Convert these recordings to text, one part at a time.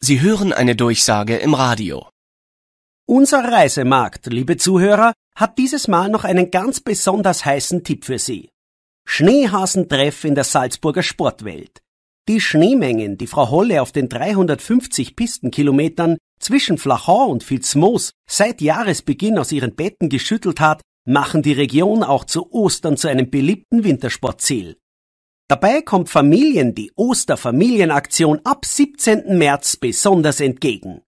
Sie hören eine Durchsage im Radio. Unser Reisemarkt, liebe Zuhörer, hat dieses Mal noch einen ganz besonders heißen Tipp für Sie. Schneehasentreff in der Salzburger Sportwelt. Die Schneemengen, die Frau Holle auf den 350 Pistenkilometern zwischen Flachau und Vilsmoos seit Jahresbeginn aus ihren Betten geschüttelt hat, machen die Region auch zu Ostern zu einem beliebten Wintersportziel. Dabei kommt Familien die Osterfamilienaktion ab 17. März besonders entgegen.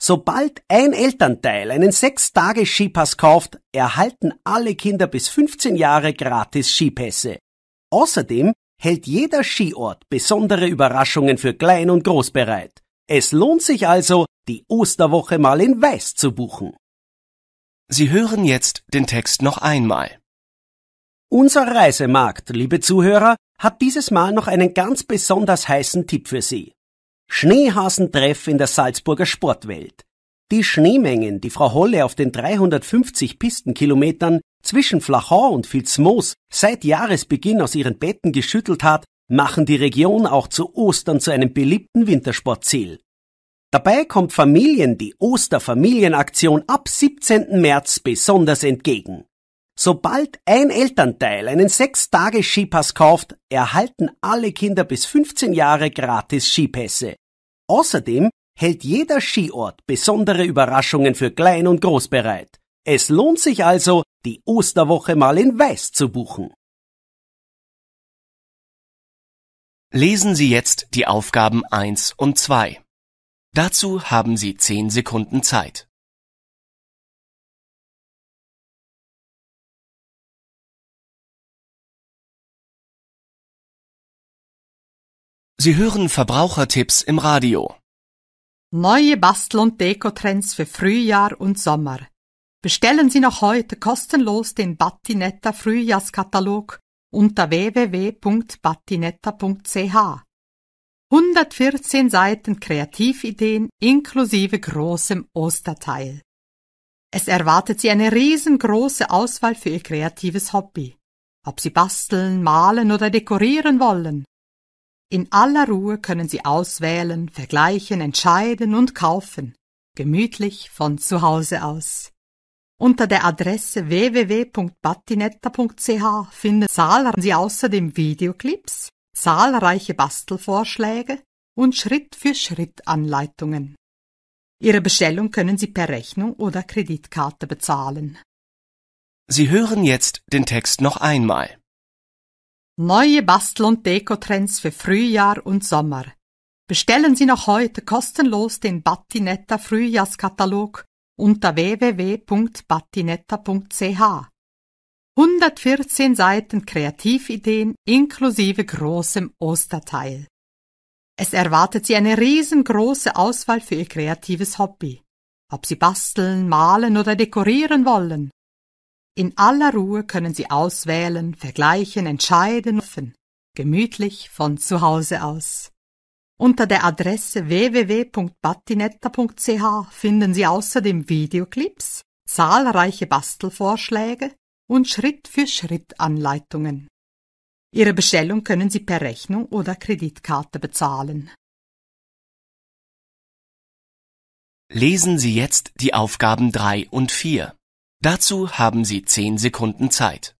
Sobald ein Elternteil einen 6-Tage-Skipass kauft, erhalten alle Kinder bis 15 Jahre gratis Skipässe. Außerdem hält jeder Skiort besondere Überraschungen für Klein und Groß bereit. Es lohnt sich also, die Osterwoche mal in Weiß zu buchen. Sie hören jetzt den Text noch einmal. Unser Reisemarkt, liebe Zuhörer, hat dieses Mal noch einen ganz besonders heißen Tipp für Sie. Schneehasentreff in der Salzburger Sportwelt. Die Schneemengen, die Frau Holle auf den 350 Pistenkilometern zwischen Flachau und Vilsmoos seit Jahresbeginn aus ihren Betten geschüttelt hat, machen die Region auch zu Ostern zu einem beliebten Wintersportziel. Dabei kommt Familien die Osterfamilienaktion ab 17. März besonders entgegen. Sobald ein Elternteil einen 6-Tage-Skipass kauft, erhalten alle Kinder bis 15 Jahre gratis Skipässe. Außerdem hält jeder Skiort besondere Überraschungen für Klein und Groß bereit. Es lohnt sich also, die Osterwoche mal in Weiß zu buchen. Lesen Sie jetzt die Aufgaben 1 und 2. Dazu haben Sie 10 Sekunden Zeit. Sie hören Verbrauchertipps im Radio. Neue Bastel- und Dekotrends für Frühjahr und Sommer. Bestellen Sie noch heute kostenlos den Battinetta Frühjahrskatalog unter www.battinetta.ch. 114 Seiten Kreativideen inklusive großem Osterteil. Es erwartet Sie eine riesengroße Auswahl für Ihr kreatives Hobby. Ob Sie basteln, malen oder dekorieren wollen, in aller Ruhe können Sie auswählen, vergleichen, entscheiden und kaufen, gemütlich von zu Hause aus. Unter der Adresse www.battinetta.ch finden Sie außerdem Videoclips, zahlreiche Bastelvorschläge und Schritt-für-Schritt-Anleitungen. Ihre Bestellung können Sie per Rechnung oder Kreditkarte bezahlen. Sie hören jetzt den Text noch einmal. Neue Bastel- und Dekotrends für Frühjahr und Sommer. Bestellen Sie noch heute kostenlos den Battinetta Frühjahrskatalog unter www.battinetta.ch. 114 Seiten Kreativideen inklusive großem Osterteil. Es erwartet Sie eine riesengroße Auswahl für Ihr kreatives Hobby. Ob Sie basteln, malen oder dekorieren wollen, in aller Ruhe können Sie auswählen, vergleichen, entscheiden, offen, gemütlich von zu Hause aus. Unter der Adresse www.battinetta.ch finden Sie außerdem Videoclips, zahlreiche Bastelvorschläge und Schritt-für-Schritt-Anleitungen. Ihre Bestellung können Sie per Rechnung oder Kreditkarte bezahlen. Lesen Sie jetzt die Aufgaben 3 und 4. Dazu haben Sie zehn Sekunden Zeit.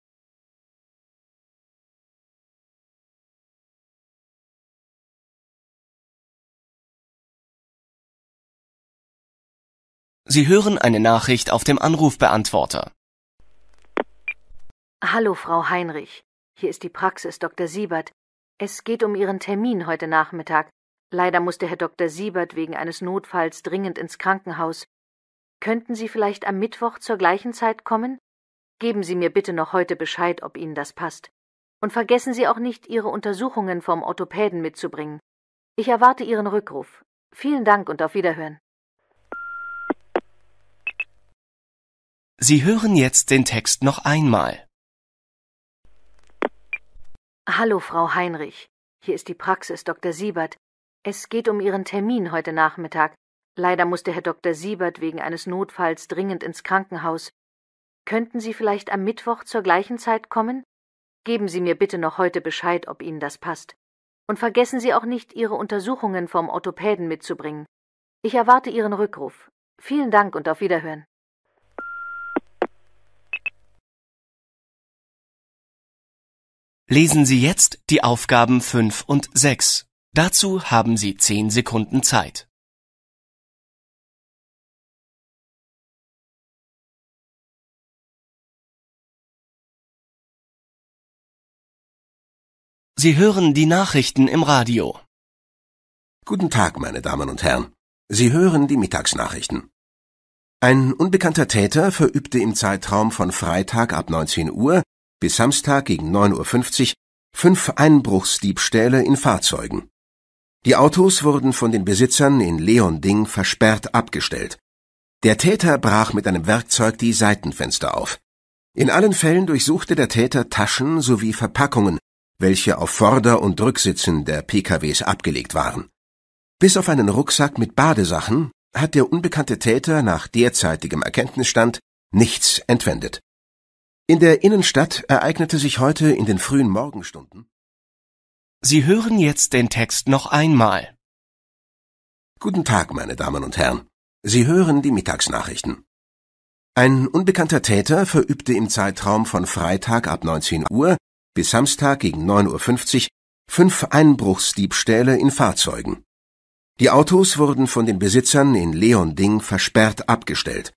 Sie hören eine Nachricht auf dem Anrufbeantworter. Hallo, Frau Heinrich. Hier ist die Praxis Dr. Siebert. Es geht um Ihren Termin heute Nachmittag. Leider musste Herr Dr. Siebert wegen eines Notfalls dringend ins Krankenhaus. Könnten Sie vielleicht am Mittwoch zur gleichen Zeit kommen? Geben Sie mir bitte noch heute Bescheid, ob Ihnen das passt. Und vergessen Sie auch nicht, Ihre Untersuchungen vom Orthopäden mitzubringen. Ich erwarte Ihren Rückruf. Vielen Dank und auf Wiederhören. Sie hören jetzt den Text noch einmal. Hallo, Frau Heinrich. Hier ist die Praxis, Dr. Siebert. Es geht um Ihren Termin heute Nachmittag. Leider musste Herr Dr. Siebert wegen eines Notfalls dringend ins Krankenhaus. Könnten Sie vielleicht am Mittwoch zur gleichen Zeit kommen? Geben Sie mir bitte noch heute Bescheid, ob Ihnen das passt. Und vergessen Sie auch nicht, Ihre Untersuchungen vom Orthopäden mitzubringen. Ich erwarte Ihren Rückruf. Vielen Dank und auf Wiederhören. Lesen Sie jetzt die Aufgaben 5 und 6. Dazu haben Sie 10 Sekunden Zeit. Sie hören die Nachrichten im Radio. Guten Tag, meine Damen und Herren. Sie hören die Mittagsnachrichten. Ein unbekannter Täter verübte im Zeitraum von Freitag ab 19 Uhr bis Samstag gegen 9.50 Uhr fünf Einbruchsdiebstähle in Fahrzeugen. Die Autos wurden von den Besitzern in Leonding versperrt abgestellt. Der Täter brach mit einem Werkzeug die Seitenfenster auf. In allen Fällen durchsuchte der Täter Taschen sowie Verpackungen welche auf Vorder- und Rücksitzen der PKWs abgelegt waren. Bis auf einen Rucksack mit Badesachen hat der unbekannte Täter nach derzeitigem Erkenntnisstand nichts entwendet. In der Innenstadt ereignete sich heute in den frühen Morgenstunden Sie hören jetzt den Text noch einmal. Guten Tag, meine Damen und Herren. Sie hören die Mittagsnachrichten. Ein unbekannter Täter verübte im Zeitraum von Freitag ab 19 Uhr bis Samstag gegen 9.50 Uhr fünf Einbruchsdiebstähle in Fahrzeugen. Die Autos wurden von den Besitzern in Leonding versperrt abgestellt.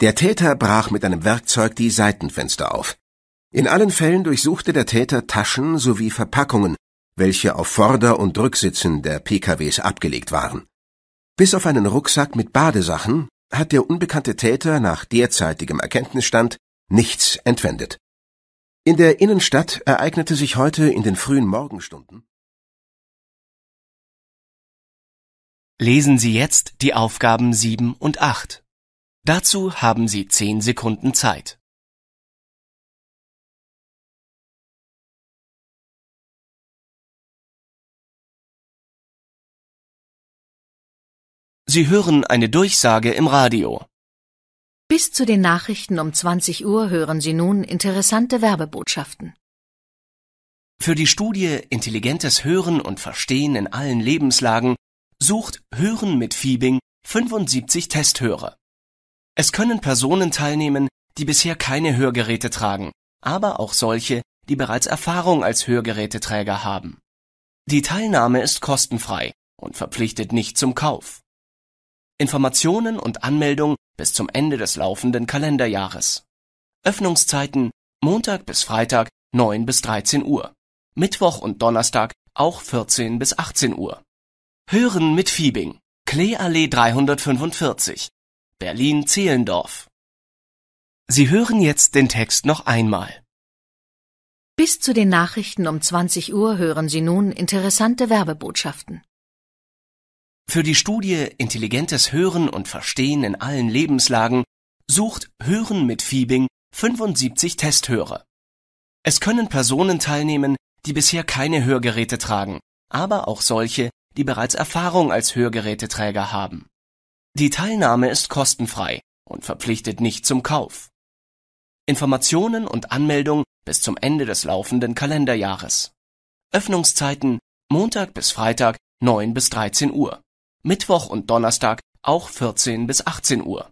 Der Täter brach mit einem Werkzeug die Seitenfenster auf. In allen Fällen durchsuchte der Täter Taschen sowie Verpackungen, welche auf Vorder- und Rücksitzen der PKWs abgelegt waren. Bis auf einen Rucksack mit Badesachen hat der unbekannte Täter nach derzeitigem Erkenntnisstand nichts entwendet. In der Innenstadt ereignete sich heute in den frühen Morgenstunden Lesen Sie jetzt die Aufgaben 7 und 8. Dazu haben Sie 10 Sekunden Zeit. Sie hören eine Durchsage im Radio. Bis zu den Nachrichten um 20 Uhr hören Sie nun interessante Werbebotschaften. Für die Studie Intelligentes Hören und Verstehen in allen Lebenslagen sucht Hören mit Fiebing 75 Testhörer. Es können Personen teilnehmen, die bisher keine Hörgeräte tragen, aber auch solche, die bereits Erfahrung als Hörgeräteträger haben. Die Teilnahme ist kostenfrei und verpflichtet nicht zum Kauf. Informationen und Anmeldung bis zum Ende des laufenden Kalenderjahres. Öffnungszeiten Montag bis Freitag 9 bis 13 Uhr. Mittwoch und Donnerstag auch 14 bis 18 Uhr. Hören mit Fiebing. Kleeallee 345. Berlin Zehlendorf. Sie hören jetzt den Text noch einmal. Bis zu den Nachrichten um 20 Uhr hören Sie nun interessante Werbebotschaften. Für die Studie Intelligentes Hören und Verstehen in allen Lebenslagen sucht Hören mit Fiebing 75 Testhörer. Es können Personen teilnehmen, die bisher keine Hörgeräte tragen, aber auch solche, die bereits Erfahrung als Hörgeräteträger haben. Die Teilnahme ist kostenfrei und verpflichtet nicht zum Kauf. Informationen und Anmeldung bis zum Ende des laufenden Kalenderjahres. Öffnungszeiten Montag bis Freitag 9 bis 13 Uhr. Mittwoch und Donnerstag auch 14 bis 18 Uhr.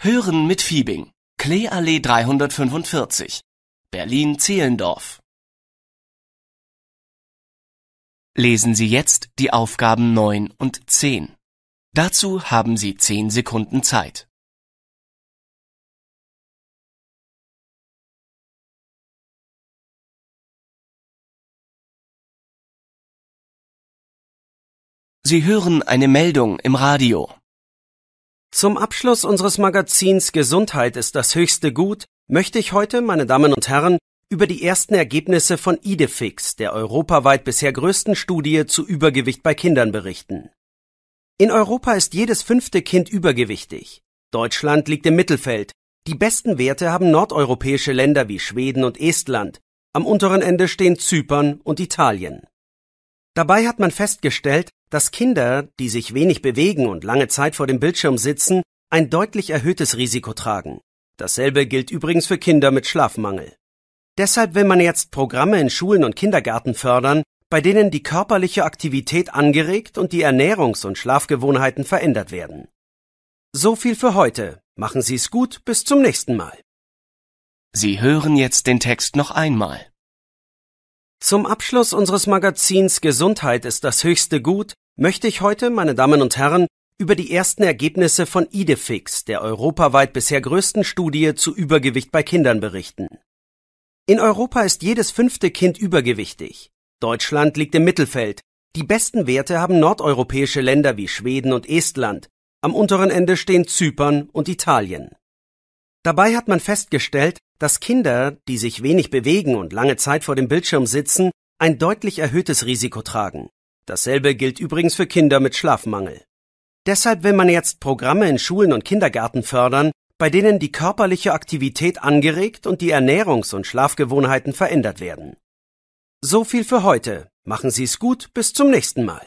Hören mit Fiebing, Kleeallee 345, Berlin-Zehlendorf. Lesen Sie jetzt die Aufgaben 9 und 10. Dazu haben Sie 10 Sekunden Zeit. Sie hören eine Meldung im Radio. Zum Abschluss unseres Magazins Gesundheit ist das höchste Gut möchte ich heute, meine Damen und Herren, über die ersten Ergebnisse von IDEFIX, der europaweit bisher größten Studie zu Übergewicht bei Kindern berichten. In Europa ist jedes fünfte Kind übergewichtig. Deutschland liegt im Mittelfeld. Die besten Werte haben nordeuropäische Länder wie Schweden und Estland. Am unteren Ende stehen Zypern und Italien. Dabei hat man festgestellt, dass Kinder, die sich wenig bewegen und lange Zeit vor dem Bildschirm sitzen, ein deutlich erhöhtes Risiko tragen. Dasselbe gilt übrigens für Kinder mit Schlafmangel. Deshalb will man jetzt Programme in Schulen und Kindergärten fördern, bei denen die körperliche Aktivität angeregt und die Ernährungs- und Schlafgewohnheiten verändert werden. So viel für heute. Machen Sie es gut, bis zum nächsten Mal. Sie hören jetzt den Text noch einmal. Zum Abschluss unseres Magazins Gesundheit ist das höchste Gut möchte ich heute, meine Damen und Herren, über die ersten Ergebnisse von IDEFIX, der europaweit bisher größten Studie zu Übergewicht bei Kindern berichten. In Europa ist jedes fünfte Kind übergewichtig. Deutschland liegt im Mittelfeld. Die besten Werte haben nordeuropäische Länder wie Schweden und Estland. Am unteren Ende stehen Zypern und Italien. Dabei hat man festgestellt, dass Kinder, die sich wenig bewegen und lange Zeit vor dem Bildschirm sitzen, ein deutlich erhöhtes Risiko tragen. Dasselbe gilt übrigens für Kinder mit Schlafmangel. Deshalb will man jetzt Programme in Schulen und Kindergärten fördern, bei denen die körperliche Aktivität angeregt und die Ernährungs- und Schlafgewohnheiten verändert werden. So viel für heute. Machen Sie es gut, bis zum nächsten Mal.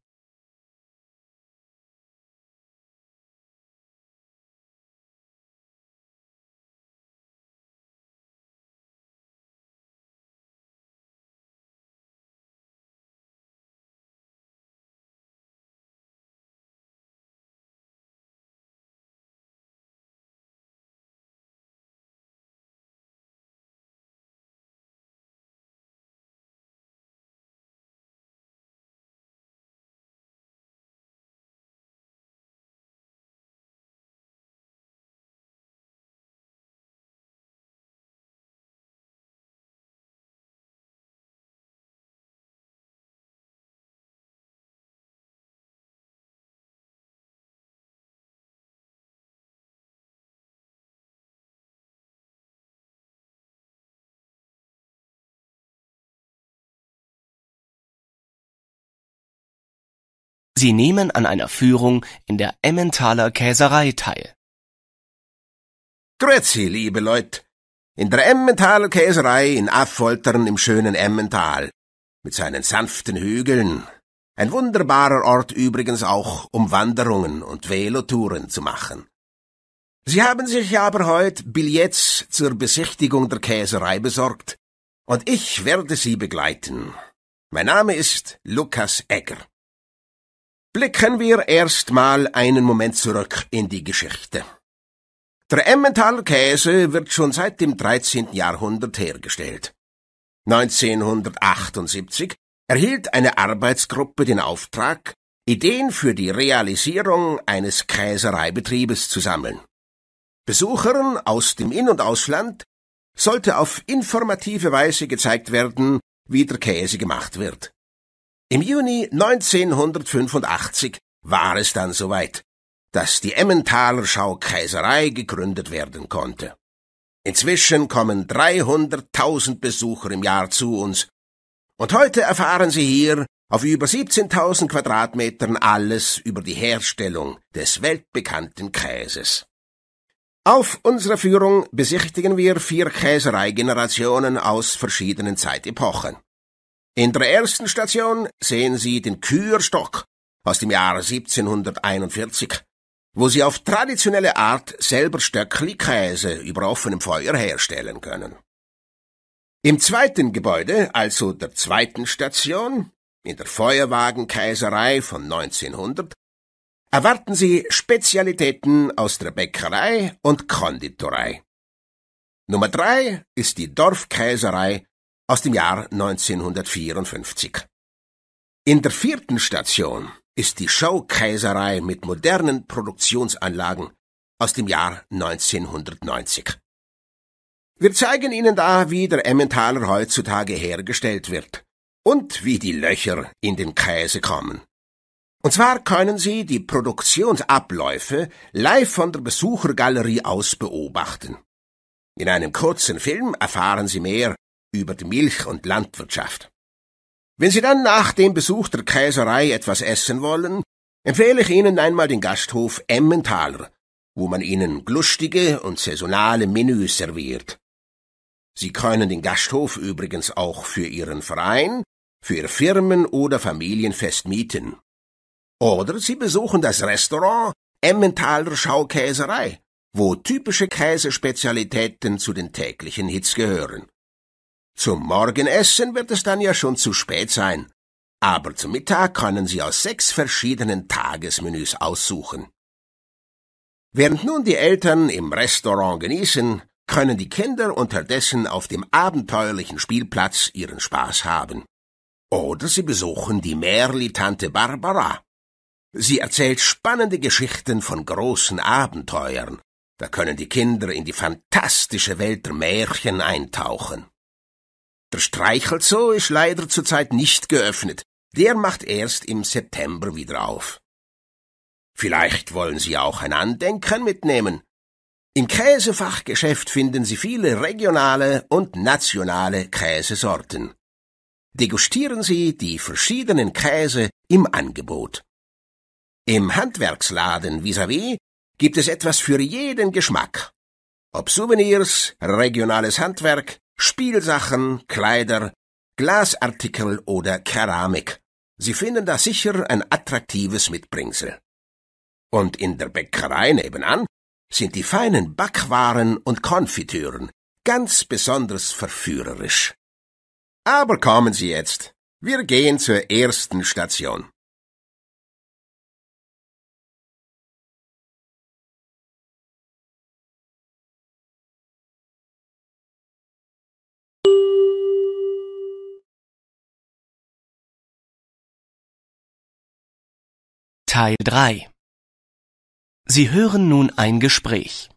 Sie nehmen an einer Führung in der Emmentaler Käserei teil. Grüezi, liebe Leute. In der Emmentaler Käserei in Affoltern im schönen Emmental. Mit seinen sanften Hügeln. Ein wunderbarer Ort übrigens auch, um Wanderungen und Velotouren zu machen. Sie haben sich aber heute Billets zur Besichtigung der Käserei besorgt. Und ich werde Sie begleiten. Mein Name ist Lukas Egger. Blicken wir erstmal einen Moment zurück in die Geschichte. Der Emmentaler Käse wird schon seit dem 13. Jahrhundert hergestellt. 1978 erhielt eine Arbeitsgruppe den Auftrag, Ideen für die Realisierung eines Käsereibetriebes zu sammeln. Besuchern aus dem In- und Ausland sollte auf informative Weise gezeigt werden, wie der Käse gemacht wird. Im Juni 1985 war es dann soweit, dass die Emmentaler Schaukaiserei gegründet werden konnte. Inzwischen kommen 300.000 Besucher im Jahr zu uns. Und heute erfahren Sie hier auf über 17.000 Quadratmetern alles über die Herstellung des weltbekannten Käses. Auf unserer Führung besichtigen wir vier Käsereigenerationen aus verschiedenen Zeitepochen. In der ersten Station sehen Sie den Kürstock aus dem Jahre 1741, wo Sie auf traditionelle Art selber Stöckli-Käse über offenem Feuer herstellen können. Im zweiten Gebäude, also der zweiten Station, in der Feuerwagenkäserei von 1900, erwarten Sie Spezialitäten aus der Bäckerei und Konditorei. Nummer drei ist die Dorfkäserei aus dem Jahr 1954. In der vierten Station ist die Showkaiserei mit modernen Produktionsanlagen aus dem Jahr 1990. Wir zeigen Ihnen da, wie der Emmentaler heutzutage hergestellt wird und wie die Löcher in den Käse kommen. Und zwar können Sie die Produktionsabläufe live von der Besuchergalerie aus beobachten. In einem kurzen Film erfahren Sie mehr über die Milch- und Landwirtschaft. Wenn Sie dann nach dem Besuch der Käserei etwas essen wollen, empfehle ich Ihnen einmal den Gasthof Emmentaler, wo man Ihnen glustige und saisonale Menüs serviert. Sie können den Gasthof übrigens auch für Ihren Verein, für Firmen oder Familienfest mieten. Oder Sie besuchen das Restaurant Emmentaler Schaukäserei, wo typische Käsespezialitäten zu den täglichen Hits gehören. Zum Morgenessen wird es dann ja schon zu spät sein. Aber zum Mittag können Sie aus sechs verschiedenen Tagesmenüs aussuchen. Während nun die Eltern im Restaurant genießen, können die Kinder unterdessen auf dem abenteuerlichen Spielplatz ihren Spaß haben. Oder sie besuchen die Merli-Tante Barbara. Sie erzählt spannende Geschichten von großen Abenteuern. Da können die Kinder in die fantastische Welt der Märchen eintauchen. Der Streichel ist leider zurzeit nicht geöffnet. Der macht erst im September wieder auf. Vielleicht wollen Sie auch ein Andenken mitnehmen. Im Käsefachgeschäft finden Sie viele regionale und nationale Käsesorten. Degustieren Sie die verschiedenen Käse im Angebot. Im Handwerksladen vis à -vis gibt es etwas für jeden Geschmack. Ob Souvenirs, regionales Handwerk, Spielsachen, Kleider, Glasartikel oder Keramik. Sie finden da sicher ein attraktives Mitbringsel. Und in der Bäckerei nebenan sind die feinen Backwaren und Konfitüren ganz besonders verführerisch. Aber kommen Sie jetzt, wir gehen zur ersten Station. Teil 3 Sie hören nun ein Gespräch.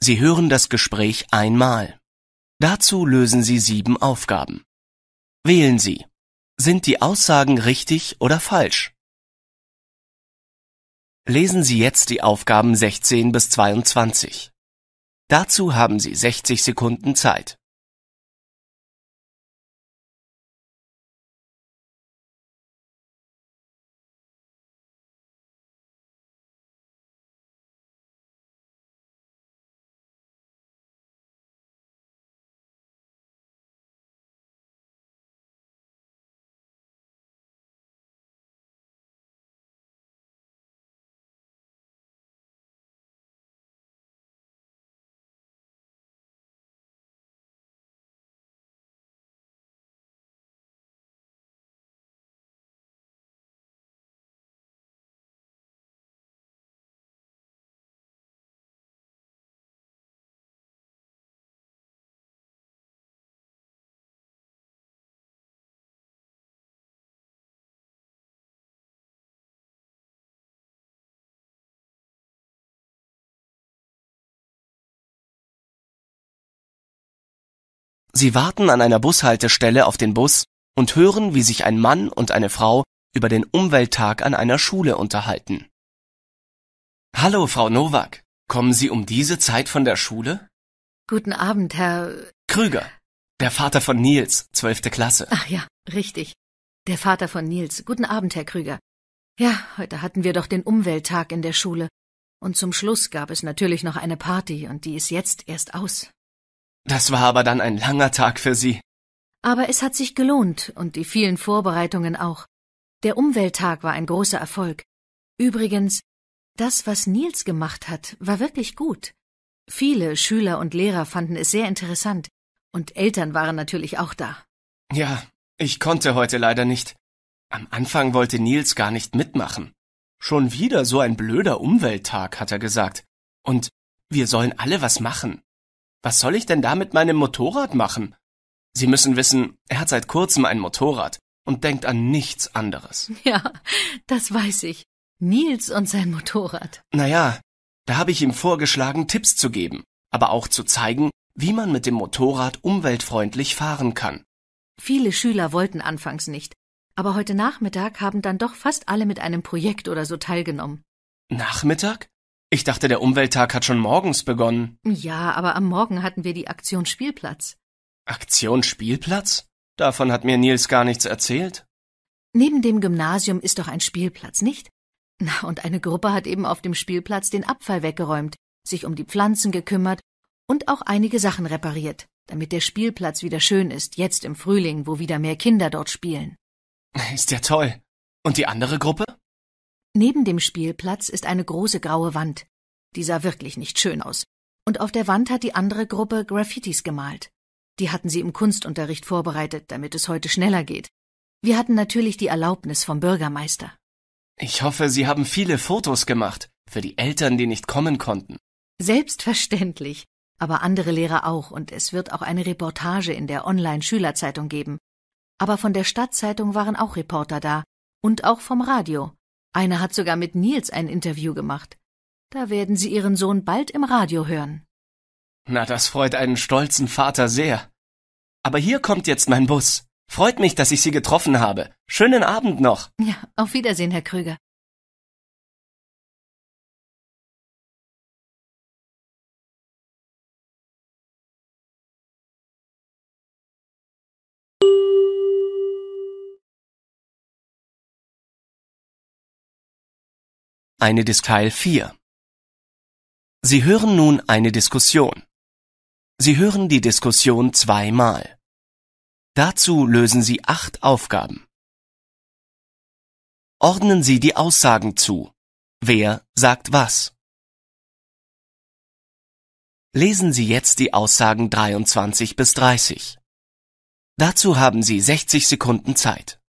Sie hören das Gespräch einmal. Dazu lösen Sie sieben Aufgaben. Wählen Sie. Sind die Aussagen richtig oder falsch? Lesen Sie jetzt die Aufgaben 16 bis 22. Dazu haben Sie 60 Sekunden Zeit. Sie warten an einer Bushaltestelle auf den Bus und hören, wie sich ein Mann und eine Frau über den Umwelttag an einer Schule unterhalten. Hallo, Frau Nowak. Kommen Sie um diese Zeit von der Schule? Guten Abend, Herr Krüger. Der Vater von Nils, zwölfte Klasse. Ach ja, richtig. Der Vater von Nils. Guten Abend, Herr Krüger. Ja, heute hatten wir doch den Umwelttag in der Schule. Und zum Schluss gab es natürlich noch eine Party, und die ist jetzt erst aus. Das war aber dann ein langer Tag für Sie. Aber es hat sich gelohnt und die vielen Vorbereitungen auch. Der Umwelttag war ein großer Erfolg. Übrigens, das, was Nils gemacht hat, war wirklich gut. Viele Schüler und Lehrer fanden es sehr interessant, und Eltern waren natürlich auch da. Ja, ich konnte heute leider nicht. Am Anfang wollte Nils gar nicht mitmachen. Schon wieder so ein blöder Umwelttag, hat er gesagt. Und wir sollen alle was machen. Was soll ich denn da mit meinem Motorrad machen? Sie müssen wissen, er hat seit kurzem ein Motorrad und denkt an nichts anderes. Ja, das weiß ich. Nils und sein Motorrad. Naja, da habe ich ihm vorgeschlagen, Tipps zu geben, aber auch zu zeigen, wie man mit dem Motorrad umweltfreundlich fahren kann. Viele Schüler wollten anfangs nicht, aber heute Nachmittag haben dann doch fast alle mit einem Projekt oder so teilgenommen. Nachmittag? Ich dachte, der Umwelttag hat schon morgens begonnen. Ja, aber am Morgen hatten wir die Aktion Spielplatz. Aktion Spielplatz? Davon hat mir Nils gar nichts erzählt. Neben dem Gymnasium ist doch ein Spielplatz, nicht? Na, und eine Gruppe hat eben auf dem Spielplatz den Abfall weggeräumt, sich um die Pflanzen gekümmert und auch einige Sachen repariert, damit der Spielplatz wieder schön ist, jetzt im Frühling, wo wieder mehr Kinder dort spielen. Ist ja toll. Und die andere Gruppe? Neben dem Spielplatz ist eine große graue Wand. Die sah wirklich nicht schön aus. Und auf der Wand hat die andere Gruppe Graffitis gemalt. Die hatten sie im Kunstunterricht vorbereitet, damit es heute schneller geht. Wir hatten natürlich die Erlaubnis vom Bürgermeister. Ich hoffe, Sie haben viele Fotos gemacht, für die Eltern, die nicht kommen konnten. Selbstverständlich, aber andere Lehrer auch, und es wird auch eine Reportage in der Online-Schülerzeitung geben. Aber von der Stadtzeitung waren auch Reporter da und auch vom Radio. Eine hat sogar mit Nils ein Interview gemacht. Da werden Sie Ihren Sohn bald im Radio hören. Na, das freut einen stolzen Vater sehr. Aber hier kommt jetzt mein Bus. Freut mich, dass ich Sie getroffen habe. Schönen Abend noch. Ja, auf Wiedersehen, Herr Krüger. eine des Teil 4. Sie hören nun eine Diskussion. Sie hören die Diskussion zweimal. Dazu lösen Sie acht Aufgaben. Ordnen Sie die Aussagen zu. Wer sagt was? Lesen Sie jetzt die Aussagen 23 bis 30. Dazu haben Sie 60 Sekunden Zeit.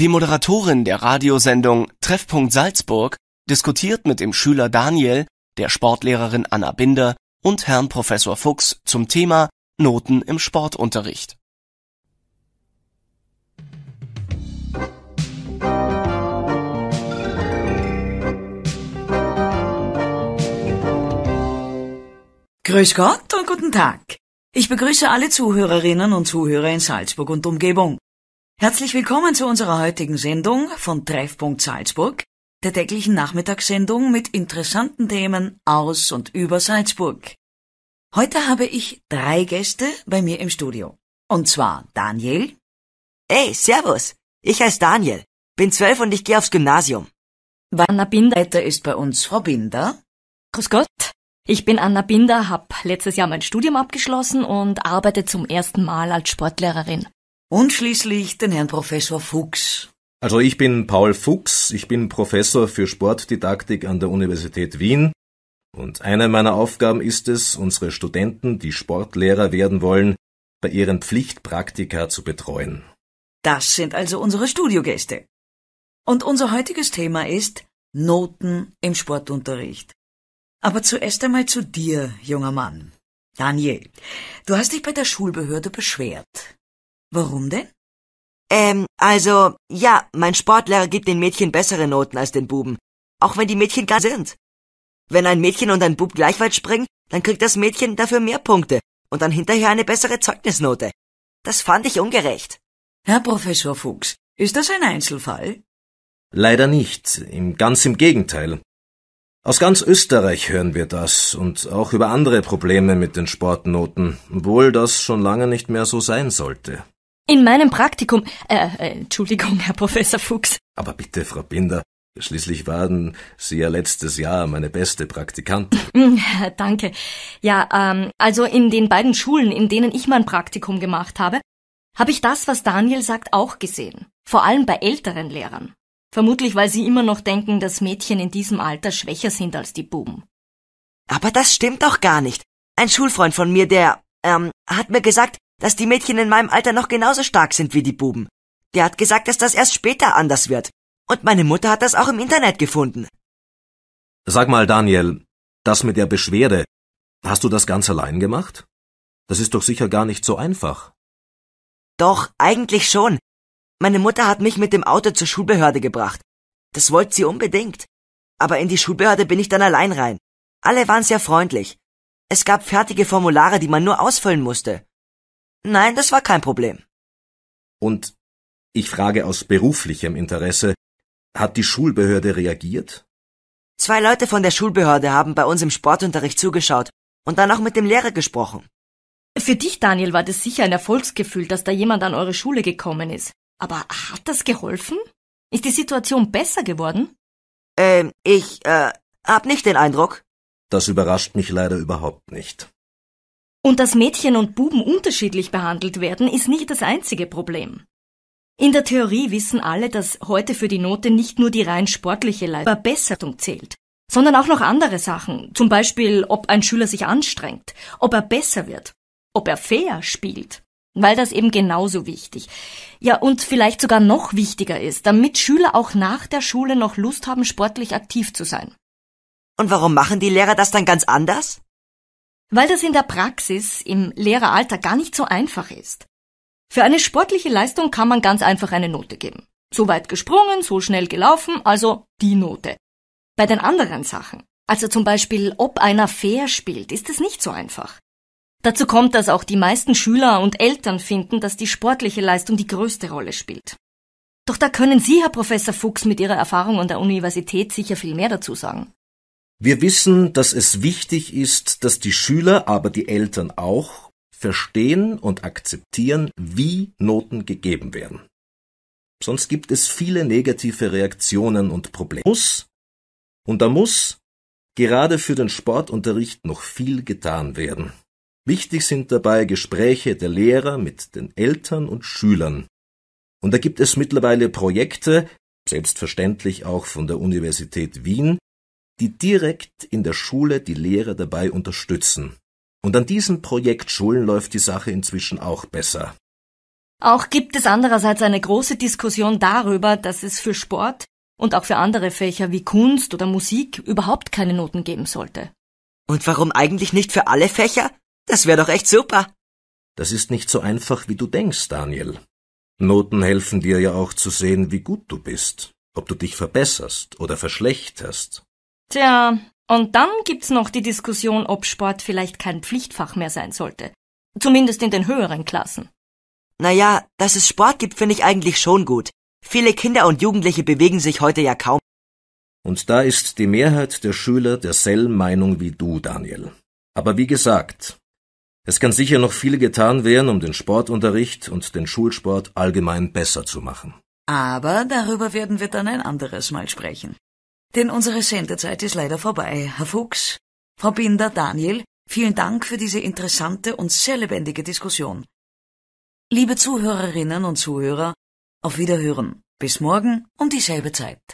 Die Moderatorin der Radiosendung Treffpunkt Salzburg diskutiert mit dem Schüler Daniel, der Sportlehrerin Anna Binder und Herrn Professor Fuchs zum Thema Noten im Sportunterricht. Grüß Gott und guten Tag. Ich begrüße alle Zuhörerinnen und Zuhörer in Salzburg und Umgebung Herzlich willkommen zu unserer heutigen Sendung von Treffpunkt Salzburg, der täglichen Nachmittagssendung mit interessanten Themen aus und über Salzburg. Heute habe ich drei Gäste bei mir im Studio. Und zwar Daniel. Hey, Servus. Ich heiße Daniel, bin zwölf und ich gehe aufs Gymnasium. Anna Binder ist bei uns Frau Binder. Grüß Gott. Ich bin Anna Binder, habe letztes Jahr mein Studium abgeschlossen und arbeite zum ersten Mal als Sportlehrerin und schließlich den Herrn Professor Fuchs. Also ich bin Paul Fuchs, ich bin Professor für Sportdidaktik an der Universität Wien und eine meiner Aufgaben ist es, unsere Studenten, die Sportlehrer werden wollen, bei ihren Pflichtpraktika zu betreuen. Das sind also unsere Studiogäste. Und unser heutiges Thema ist Noten im Sportunterricht. Aber zuerst einmal zu dir, junger Mann. Daniel, du hast dich bei der Schulbehörde beschwert. Warum denn? Ähm, also, ja, mein Sportlehrer gibt den Mädchen bessere Noten als den Buben. Auch wenn die Mädchen gar sind. Wenn ein Mädchen und ein Bub gleich weit springen, dann kriegt das Mädchen dafür mehr Punkte und dann hinterher eine bessere Zeugnisnote. Das fand ich ungerecht. Herr Professor Fuchs, ist das ein Einzelfall? Leider nicht, im ganz im Gegenteil. Aus ganz Österreich hören wir das und auch über andere Probleme mit den Sportnoten, obwohl das schon lange nicht mehr so sein sollte. In meinem Praktikum, äh, äh, Entschuldigung, Herr Professor Fuchs. Aber bitte, Frau Binder, schließlich waren Sie ja letztes Jahr meine beste Praktikantin. Mm, danke. Ja, ähm, also in den beiden Schulen, in denen ich mein Praktikum gemacht habe, habe ich das, was Daniel sagt, auch gesehen. Vor allem bei älteren Lehrern. Vermutlich, weil sie immer noch denken, dass Mädchen in diesem Alter schwächer sind als die Buben. Aber das stimmt doch gar nicht. Ein Schulfreund von mir, der, ähm, hat mir gesagt, dass die Mädchen in meinem Alter noch genauso stark sind wie die Buben. Der hat gesagt, dass das erst später anders wird. Und meine Mutter hat das auch im Internet gefunden. Sag mal, Daniel, das mit der Beschwerde, hast du das ganz allein gemacht? Das ist doch sicher gar nicht so einfach. Doch, eigentlich schon. Meine Mutter hat mich mit dem Auto zur Schulbehörde gebracht. Das wollte sie unbedingt. Aber in die Schulbehörde bin ich dann allein rein. Alle waren sehr freundlich. Es gab fertige Formulare, die man nur ausfüllen musste. Nein, das war kein Problem. Und ich frage aus beruflichem Interesse, hat die Schulbehörde reagiert? Zwei Leute von der Schulbehörde haben bei uns im Sportunterricht zugeschaut und dann auch mit dem Lehrer gesprochen. Für dich, Daniel, war das sicher ein Erfolgsgefühl, dass da jemand an eure Schule gekommen ist. Aber hat das geholfen? Ist die Situation besser geworden? Ähm, ich, äh, hab nicht den Eindruck. Das überrascht mich leider überhaupt nicht. Und dass Mädchen und Buben unterschiedlich behandelt werden, ist nicht das einzige Problem. In der Theorie wissen alle, dass heute für die Note nicht nur die rein sportliche Leistung zählt, sondern auch noch andere Sachen, zum Beispiel ob ein Schüler sich anstrengt, ob er besser wird, ob er fair spielt, weil das eben genauso wichtig, ja und vielleicht sogar noch wichtiger ist, damit Schüler auch nach der Schule noch Lust haben, sportlich aktiv zu sein. Und warum machen die Lehrer das dann ganz anders? weil das in der Praxis im Lehreralter gar nicht so einfach ist. Für eine sportliche Leistung kann man ganz einfach eine Note geben. So weit gesprungen, so schnell gelaufen, also die Note. Bei den anderen Sachen, also zum Beispiel ob einer fair spielt, ist es nicht so einfach. Dazu kommt, dass auch die meisten Schüler und Eltern finden, dass die sportliche Leistung die größte Rolle spielt. Doch da können Sie, Herr Professor Fuchs, mit Ihrer Erfahrung an der Universität sicher viel mehr dazu sagen. Wir wissen, dass es wichtig ist, dass die Schüler, aber die Eltern auch, verstehen und akzeptieren, wie Noten gegeben werden. Sonst gibt es viele negative Reaktionen und Probleme. Muss, und da muss gerade für den Sportunterricht noch viel getan werden. Wichtig sind dabei Gespräche der Lehrer mit den Eltern und Schülern. Und da gibt es mittlerweile Projekte, selbstverständlich auch von der Universität Wien, die direkt in der Schule die Lehrer dabei unterstützen. Und an diesen Projektschulen läuft die Sache inzwischen auch besser. Auch gibt es andererseits eine große Diskussion darüber, dass es für Sport und auch für andere Fächer wie Kunst oder Musik überhaupt keine Noten geben sollte. Und warum eigentlich nicht für alle Fächer? Das wäre doch echt super. Das ist nicht so einfach, wie du denkst, Daniel. Noten helfen dir ja auch zu sehen, wie gut du bist, ob du dich verbesserst oder verschlechterst. Tja, und dann gibt's noch die Diskussion, ob Sport vielleicht kein Pflichtfach mehr sein sollte. Zumindest in den höheren Klassen. Naja, dass es Sport gibt, finde ich eigentlich schon gut. Viele Kinder und Jugendliche bewegen sich heute ja kaum. Und da ist die Mehrheit der Schüler derselben Meinung wie du, Daniel. Aber wie gesagt, es kann sicher noch viel getan werden, um den Sportunterricht und den Schulsport allgemein besser zu machen. Aber darüber werden wir dann ein anderes Mal sprechen. Denn unsere Sendezeit ist leider vorbei. Herr Fuchs, Frau Binder, Daniel, vielen Dank für diese interessante und sehr lebendige Diskussion. Liebe Zuhörerinnen und Zuhörer, auf Wiederhören. Bis morgen um dieselbe Zeit.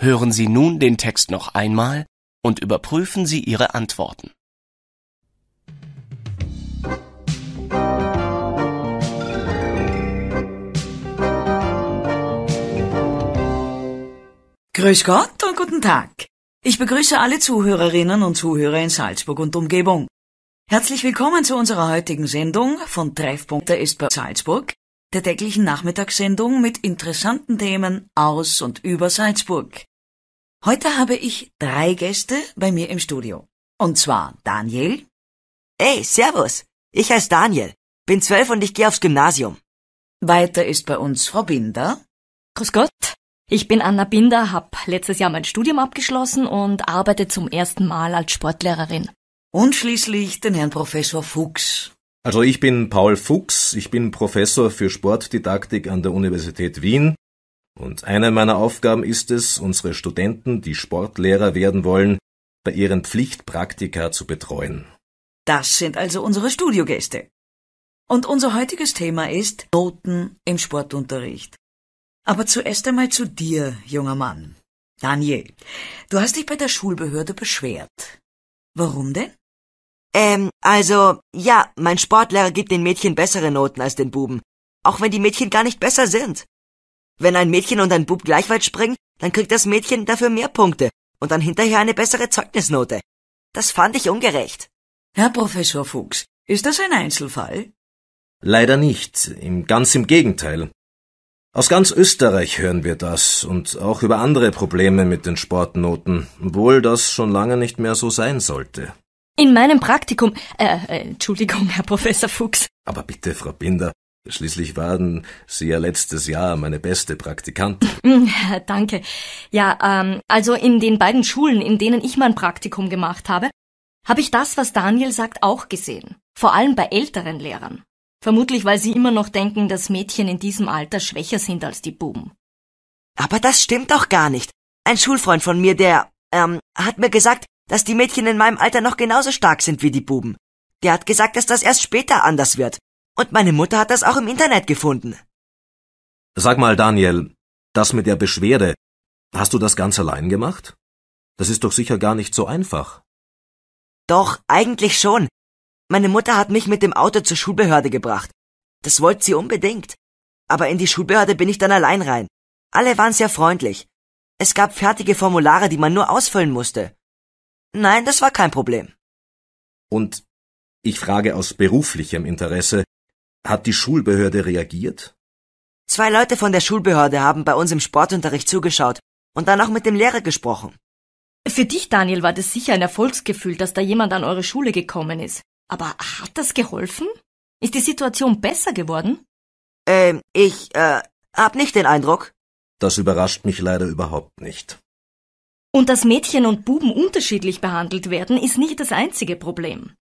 Hören Sie nun den Text noch einmal und überprüfen Sie Ihre Antworten. Grüß Gott und guten Tag. Ich begrüße alle Zuhörerinnen und Zuhörer in Salzburg und Umgebung. Herzlich willkommen zu unserer heutigen Sendung von Treffpunkt der ist bei Salzburg, der täglichen Nachmittagssendung mit interessanten Themen aus und über Salzburg. Heute habe ich drei Gäste bei mir im Studio. Und zwar Daniel. Hey, Servus. Ich heiße Daniel, bin zwölf und ich gehe aufs Gymnasium. Weiter ist bei uns Frau Binder. Grüß Gott. Ich bin Anna Binder, habe letztes Jahr mein Studium abgeschlossen und arbeite zum ersten Mal als Sportlehrerin. Und schließlich den Herrn Professor Fuchs. Also ich bin Paul Fuchs, ich bin Professor für Sportdidaktik an der Universität Wien und eine meiner Aufgaben ist es, unsere Studenten, die Sportlehrer werden wollen, bei ihren Pflichtpraktika zu betreuen. Das sind also unsere Studiogäste. Und unser heutiges Thema ist Noten im Sportunterricht. Aber zuerst einmal zu dir, junger Mann. Daniel, du hast dich bei der Schulbehörde beschwert. Warum denn? Ähm, also, ja, mein Sportlehrer gibt den Mädchen bessere Noten als den Buben. Auch wenn die Mädchen gar nicht besser sind. Wenn ein Mädchen und ein Bub gleich weit springen, dann kriegt das Mädchen dafür mehr Punkte und dann hinterher eine bessere Zeugnisnote. Das fand ich ungerecht. Herr Professor Fuchs, ist das ein Einzelfall? Leider nicht. Im ganz im Gegenteil. Aus ganz Österreich hören wir das und auch über andere Probleme mit den Sportnoten, obwohl das schon lange nicht mehr so sein sollte. In meinem Praktikum, äh, äh Entschuldigung, Herr Professor Fuchs. Aber bitte, Frau Binder, schließlich waren Sie ja letztes Jahr meine beste Praktikantin. Mm, danke. Ja, ähm, also in den beiden Schulen, in denen ich mein Praktikum gemacht habe, habe ich das, was Daniel sagt, auch gesehen. Vor allem bei älteren Lehrern. Vermutlich, weil sie immer noch denken, dass Mädchen in diesem Alter schwächer sind als die Buben. Aber das stimmt doch gar nicht. Ein Schulfreund von mir, der, ähm, hat mir gesagt, dass die Mädchen in meinem Alter noch genauso stark sind wie die Buben. Der hat gesagt, dass das erst später anders wird. Und meine Mutter hat das auch im Internet gefunden. Sag mal, Daniel, das mit der Beschwerde, hast du das ganz allein gemacht? Das ist doch sicher gar nicht so einfach. Doch, eigentlich schon. Meine Mutter hat mich mit dem Auto zur Schulbehörde gebracht. Das wollte sie unbedingt. Aber in die Schulbehörde bin ich dann allein rein. Alle waren sehr freundlich. Es gab fertige Formulare, die man nur ausfüllen musste. Nein, das war kein Problem. Und ich frage aus beruflichem Interesse, hat die Schulbehörde reagiert? Zwei Leute von der Schulbehörde haben bei uns im Sportunterricht zugeschaut und dann auch mit dem Lehrer gesprochen. Für dich, Daniel, war das sicher ein Erfolgsgefühl, dass da jemand an eure Schule gekommen ist. Aber hat das geholfen? Ist die Situation besser geworden? Ähm, ich, äh, hab nicht den Eindruck. Das überrascht mich leider überhaupt nicht. Und dass Mädchen und Buben unterschiedlich behandelt werden, ist nicht das einzige Problem.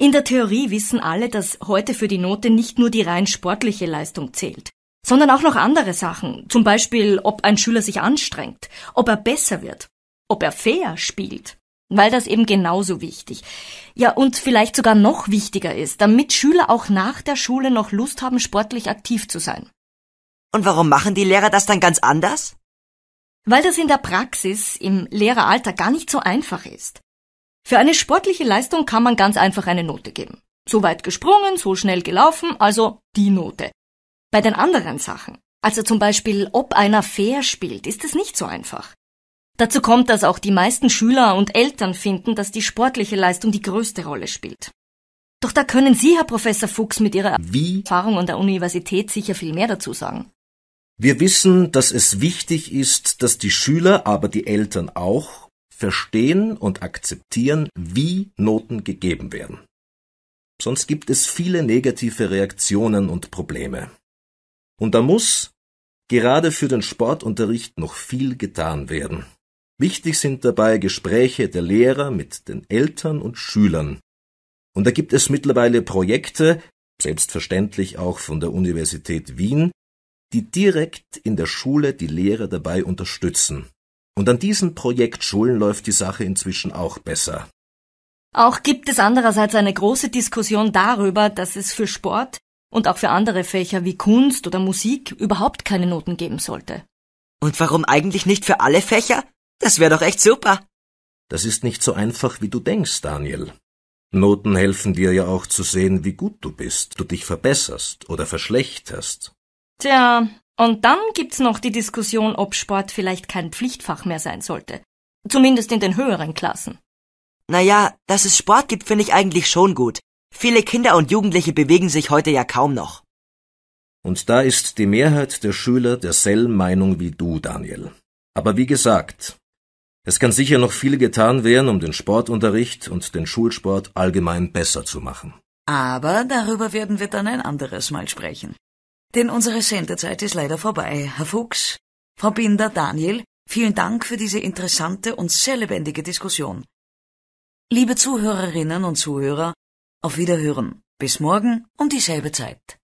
In der Theorie wissen alle, dass heute für die Note nicht nur die rein sportliche Leistung zählt, sondern auch noch andere Sachen, zum Beispiel ob ein Schüler sich anstrengt, ob er besser wird, ob er fair spielt weil das eben genauso wichtig. Ja, und vielleicht sogar noch wichtiger ist, damit Schüler auch nach der Schule noch Lust haben, sportlich aktiv zu sein. Und warum machen die Lehrer das dann ganz anders? Weil das in der Praxis im Lehreralter gar nicht so einfach ist. Für eine sportliche Leistung kann man ganz einfach eine Note geben. So weit gesprungen, so schnell gelaufen, also die Note. Bei den anderen Sachen, also zum Beispiel, ob einer fair spielt, ist es nicht so einfach. Dazu kommt, dass auch die meisten Schüler und Eltern finden, dass die sportliche Leistung die größte Rolle spielt. Doch da können Sie, Herr Professor Fuchs, mit Ihrer Wie? Erfahrung an der Universität sicher viel mehr dazu sagen. Wir wissen, dass es wichtig ist, dass die Schüler, aber die Eltern auch, verstehen und akzeptieren, wie Noten gegeben werden. Sonst gibt es viele negative Reaktionen und Probleme. Und da muss gerade für den Sportunterricht noch viel getan werden. Wichtig sind dabei Gespräche der Lehrer mit den Eltern und Schülern. Und da gibt es mittlerweile Projekte, selbstverständlich auch von der Universität Wien, die direkt in der Schule die Lehrer dabei unterstützen. Und an diesen Projektschulen läuft die Sache inzwischen auch besser. Auch gibt es andererseits eine große Diskussion darüber, dass es für Sport und auch für andere Fächer wie Kunst oder Musik überhaupt keine Noten geben sollte. Und warum eigentlich nicht für alle Fächer? Das wäre doch echt super. Das ist nicht so einfach, wie du denkst, Daniel. Noten helfen dir ja auch zu sehen, wie gut du bist, du dich verbesserst oder verschlechterst. Tja, und dann gibt's noch die Diskussion, ob Sport vielleicht kein Pflichtfach mehr sein sollte. Zumindest in den höheren Klassen. Naja, dass es Sport gibt, finde ich eigentlich schon gut. Viele Kinder und Jugendliche bewegen sich heute ja kaum noch. Und da ist die Mehrheit der Schüler derselben Meinung wie du, Daniel. Aber wie gesagt, es kann sicher noch viel getan werden, um den Sportunterricht und den Schulsport allgemein besser zu machen. Aber darüber werden wir dann ein anderes Mal sprechen. Denn unsere Sendezeit ist leider vorbei. Herr Fuchs, Frau Binder, Daniel, vielen Dank für diese interessante und sehr lebendige Diskussion. Liebe Zuhörerinnen und Zuhörer, auf Wiederhören. Bis morgen um dieselbe Zeit.